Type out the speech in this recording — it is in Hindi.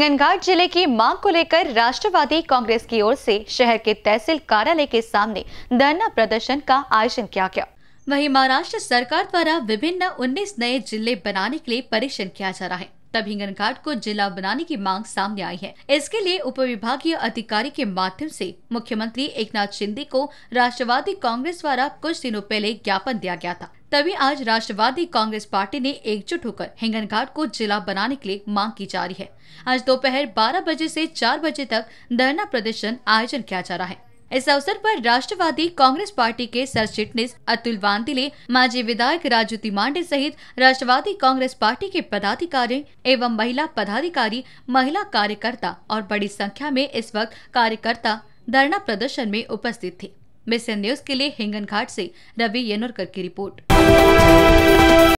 हिंगनघाट जिले की मांग को लेकर राष्ट्रवादी कांग्रेस की ओर से शहर के तहसील कार्यालय के सामने धरना प्रदर्शन का आयोजन किया गया वहीं महाराष्ट्र सरकार द्वारा विभिन्न 19 नए जिले बनाने के लिए परीक्षण किया जा रहा है तब हिंगनघाट को जिला बनाने की मांग सामने आई है इसके लिए उप विभागीय अधिकारी के माध्यम से मुख्यमंत्री एकनाथ शिंदे को राष्ट्रवादी कांग्रेस द्वारा कुछ दिनों पहले ज्ञापन दिया गया था तभी आज राष्ट्रवादी कांग्रेस पार्टी ने एकजुट होकर हिंगन घाट को जिला बनाने के लिए मांग की जा रही है आज दोपहर 12 बजे से 4 बजे तक धरना प्रदर्शन आयोजन किया जा रहा है इस अवसर पर राष्ट्रवादी कांग्रेस पार्टी के सर चिटनिस अतुल वांदिले माजी विधायक राजू तिमांडे सहित राष्ट्रवादी कांग्रेस पार्टी के पदाधिकारी एवं महिला पदाधिकारी महिला कार्यकर्ता और बड़ी संख्या में इस वक्त कार्यकर्ता धरना प्रदर्शन में उपस्थित थे मिस न्यूज के लिए हिंगन घाट से रवि येनोरकर की रिपोर्ट